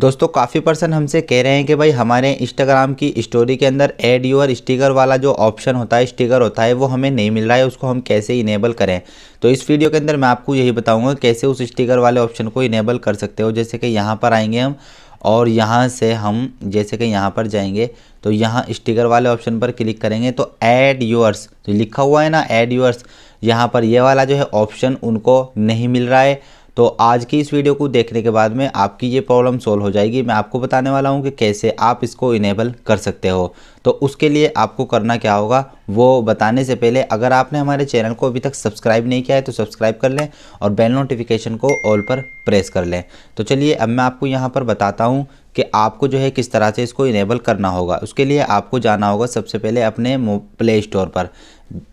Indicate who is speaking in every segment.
Speaker 1: दोस्तों काफ़ी पर्सन हमसे कह रहे हैं कि भाई हमारे इंस्टाग्राम की स्टोरी के अंदर ऐड योर स्टिकर वाला जो ऑप्शन होता है स्टिकर होता है वो हमें नहीं मिल रहा है उसको हम कैसे इनेबल करें तो इस वीडियो के अंदर मैं आपको यही बताऊंगा कैसे उस स्टिकर वाले ऑप्शन को इनेबल कर सकते हो जैसे कि यहाँ पर आएंगे हम और यहाँ से हम जैसे कि यहाँ पर जाएंगे तो यहाँ स्टिकर वाले ऑप्शन पर क्लिक करेंगे तो ऐड यूअर्स जो लिखा हुआ है ना ऐड यूअर्स यहाँ पर ये वाला जो है ऑप्शन उनको नहीं मिल रहा है तो आज की इस वीडियो को देखने के बाद में आपकी ये प्रॉब्लम सोल्व हो जाएगी मैं आपको बताने वाला हूँ कि कैसे आप इसको इनेबल कर सकते हो तो उसके लिए आपको करना क्या होगा वो बताने से पहले अगर आपने हमारे चैनल को अभी तक सब्सक्राइब नहीं किया है तो सब्सक्राइब कर लें और बेल नोटिफिकेशन को ऑल पर प्रेस कर लें तो चलिए अब मैं आपको यहाँ पर बताता हूँ कि आपको जो है किस तरह से इसको इनेबल करना होगा उसके लिए आपको जाना होगा सबसे पहले अपने प्ले स्टोर पर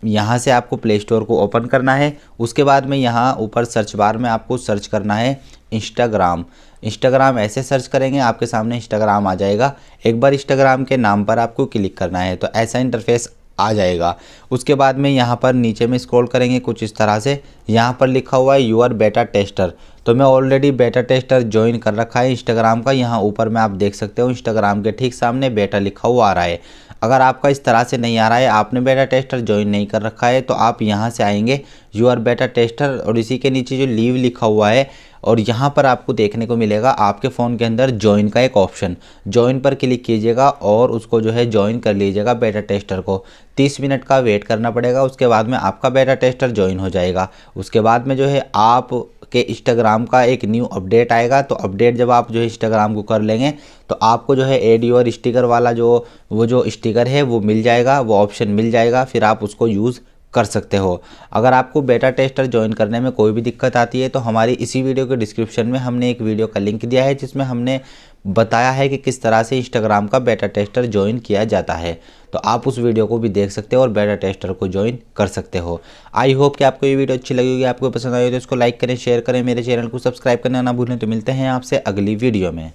Speaker 1: यहाँ से आपको प्ले स्टोर को ओपन करना है उसके बाद में यहाँ ऊपर सर्च बार में आपको सर्च करना है इंस्टाग्राम इंस्टाग्राम ऐसे सर्च करेंगे आपके सामने इंस्टाग्राम आ जाएगा एक बार इंस्टाग्राम के नाम पर आपको क्लिक करना है तो ऐसा इंटरफेस आ जाएगा उसके बाद में यहाँ पर नीचे में स्क्रॉल करेंगे कुछ इस तरह से यहाँ पर लिखा हुआ है यूअर बेटा टेस्टर तो मैं ऑलरेडी बेटा टेस्टर ज्वाइन कर रखा है इंस्टाग्राम का यहाँ ऊपर में आप देख सकते हो इंस्टाग्राम के ठीक सामने बेटा लिखा हुआ आ रहा है अगर आपका इस तरह से नहीं आ रहा है आपने बेटा टेस्टर ज्वाइन नहीं कर रखा है तो आप यहाँ से आएंगे यू आर बेटा टेस्टर और इसी के नीचे जो लीव लिखा हुआ है और यहाँ पर आपको देखने को मिलेगा आपके फ़ोन के अंदर ज्वाइन का एक ऑप्शन ज्वाइन पर क्लिक कीजिएगा और उसको जो है ज्वाइन कर लीजिएगा बेटा टेस्टर को तीस मिनट का वेट करना पड़ेगा उसके बाद में आपका बेटा टेस्टर ज्वाइन हो जाएगा उसके बाद में जो है आप के इंस्टाग्राम का एक न्यू अपडेट आएगा तो अपडेट जब आप जो है इंस्टाग्राम को कर लेंगे तो आपको जो है एड योर स्टिकर वाला जो वो जो स्टिकर है वो मिल जाएगा वो ऑप्शन मिल जाएगा फिर आप उसको यूज़ कर सकते हो अगर आपको बेटा टेस्टर ज्वाइन करने में कोई भी दिक्कत आती है तो हमारी इसी वीडियो के डिस्क्रिप्शन में हमने एक वीडियो का लिंक दिया है जिसमें हमने बताया है कि किस तरह से इंस्टाग्राम का बेटा टेस्टर ज्वाइन किया जाता है तो आप उस वीडियो को भी देख सकते हो और बेटा टेस्टर को ज्वाइन कर सकते हो आई होप कि आपको ये वीडियो अच्छी लगी होगी आपको पसंद आई हो तो इसको लाइक करें शेयर करें मेरे चैनल को सब्सक्राइब करना ना भूलें तो मिलते हैं आपसे अगली वीडियो में